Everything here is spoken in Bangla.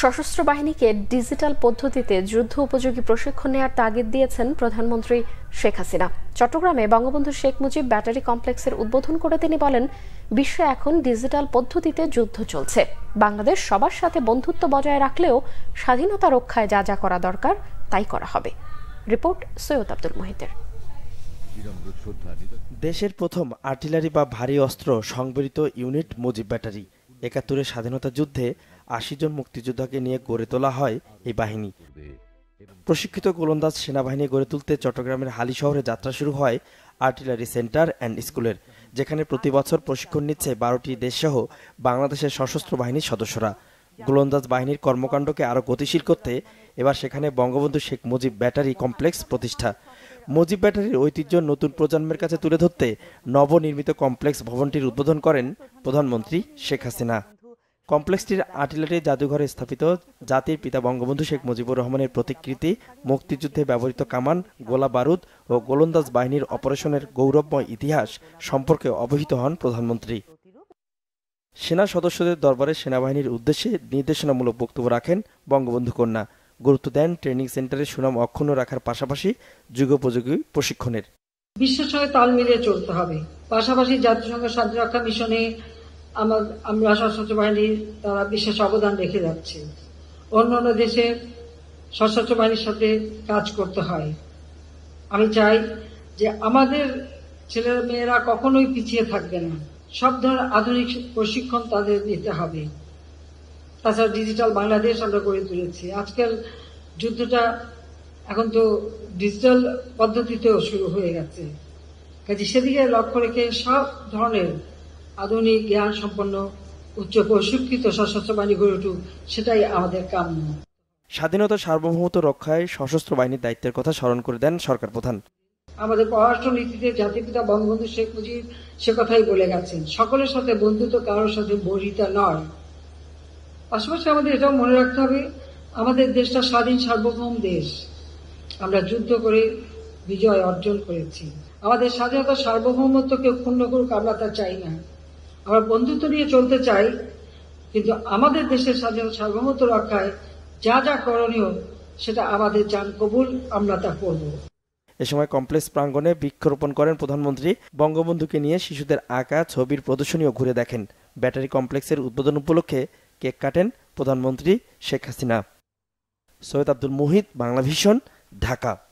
সশস্ত্র বাহিনীকে ডিজিটাল পদ্ধতিতে যুদ্ধ উপযোগী প্রশিক্ষণ নেওয়ার তাগিদ দিয়েছেন প্রধানমন্ত্রী শেখ হাসিনা চট্টগ্রামে বঙ্গবন্ধু শেখ মুজিব ব্যাটারি কমপ্লেক্সের উদ্বোধন করে তিনি বলেন বিশ্ব এখন ডিজিটাল পদ্ধতিতে যুদ্ধ চলছে বাংলাদেশ সবার সাথে বন্ধুত্ব বজায় রাখলেও স্বাধীনতা রক্ষায় যা যা করা দরকার তাই করা হবে রিপোর্ট সৈয়দ আব্দুল মহিতের দেশের প্রথম আর্টিলারি বা ভারী অস্ত্র সংবলিত ইউনিট মুজিব ব্যাটারি একাত্তরের স্বাধীনতা যুদ্ধে আশি জন মুক্তিযোদ্ধাকে নিয়ে গড়ে তোলা হয় এই বাহিনী প্রশিক্ষিত গোলন্দাজ সেনাবাহিনী গড়ে তুলতে চট্টগ্রামের হালি শহরে যাত্রা শুরু হয় আর্টিলারি সেন্টার অ্যান্ড স্কুলের যেখানে প্রতি বছর প্রশিক্ষণ নিচ্ছে বারোটি দেশসহ বাংলাদেশের সশস্ত্র বাহিনীর সদস্যরা গোলন্দাজ বাহিনীর কর্মকাণ্ডকে আরও গতিশীল করতে এবার সেখানে বঙ্গবন্ধু শেখ মুজিব ব্যাটারি কমপ্লেক্স প্রতিষ্ঠা মুজিব ব্যাটারির ঐতিহ্য নতুন প্রজন্মের কাছে তুলে ধরতে নবনির্মিত কমপ্লেক্স ভবনটির উদ্বোধন করেন প্রধানমন্ত্রী শেখ হাসিনা কমপ্লেক্সটির আর্টিলারি জাদুঘরে স্থাপিত জাতির পিতা বঙ্গবন্ধু শেখ মুজিবুর রহমানের প্রতিকৃতি মুক্তিযুদ্ধে ব্যবহৃত কামান গোলা বারুদ ও গোলন্দাজ বাহিনীর অপারেশনের গৌরবময় ইতিহাস সম্পর্কে অবহিত হন প্রধানমন্ত্রী সেনা সদস্যদের দরবারে সেনাবাহিনীর উদ্দেশ্যে নির্দেশনামূলক বক্তব্য রাখেন বঙ্গবন্ধু কন্যা গুরুত্ব দেন ট্রেনিং সেন্টারে সুনাম অক্ষুণ্ণ রাখার পাশাপাশি যুগোপযোগী প্রশিক্ষণের বিশ্বের সঙ্গে তাল মিলিয়ে চলতে হবে পাশাপাশি জাতিসংঘ শান্তিরক্ষা মিশনে আমার আমরা সশস্ত্র বাহিনীর তারা বিশেষ অবদান রেখে যাচ্ছে অন্য অন্য দেশে সশস্ত্র বাহিনীর সাথে কাজ করতে হয় আমি চাই যে আমাদের ছেলে মেয়েরা কখনোই পিছিয়ে থাকবে না সব ধরনের আধুনিক প্রশিক্ষণ তাদের নিতে হবে তাছাড়া ডিজিটাল বাংলাদেশ আমরা গড়ে তুলেছি আজকাল যুদ্ধটা এখন তো ডিজিটাল পদ্ধতিতেও শুরু হয়ে গেছে কাজে সেদিকে লক্ষ্য রেখে সব ধরনের আধুনিক জ্ঞান সম্পন্ন উচ্চ প্রশিক্ষিত সশস্ত্র বাহিনী গড়ে উঠুক সেটাই আমাদের কাম্য স্বাধীনতা সার্বভৌমত্ব রক্ষায় সশস্ত্র বাহিনীর দায়িত্বের কথা স্মরণ করে দেন সরকার প্রধান আমাদের পররাষ্ট্র নীতিতে পিতা বঙ্গবন্ধু শেখ মুজিব সে কথাই বলে গেছেন সকলের সাথে বন্ধুত্ব কারোর সাথে বহিতা নয় পাশাপাশি আমাদের এটাও মনে রাখতে হবে আমাদের দেশটা স্বাধীন সার্বভৌম দেশ আমরা যুদ্ধ করে বিজয় অর্জন করেছি আমাদের স্বাধীনতা সার্বভৌমত্ব কেউ ক্ষুণ্ণ করুক আমরা তা চাই না আমরা বন্ধুত্ব নিয়ে চলতে চাই কিন্তু আমাদের দেশের স্বাধীনতা সার্বভৌমত্ব রক্ষায় যা যা করণীয় সেটা আমাদের যান কবুল আমরা তা করব এ সময় কমপ্লেক্স প্রাঙ্গনে বৃক্ষরোপণ করেন প্রধানমন্ত্রী বঙ্গবন্ধুকে নিয়ে শিশুদের আঁকা ছবির প্রদর্শনীও ঘুরে দেখেন ব্যাটারি কমপ্লেক্সের উদ্বোধন উপলক্ষে কেক কাটেন প্রধানমন্ত্রী শেখ হাসিনা সৈয়দ আব্দুল মুহিত বাংলাভিশন ঢাকা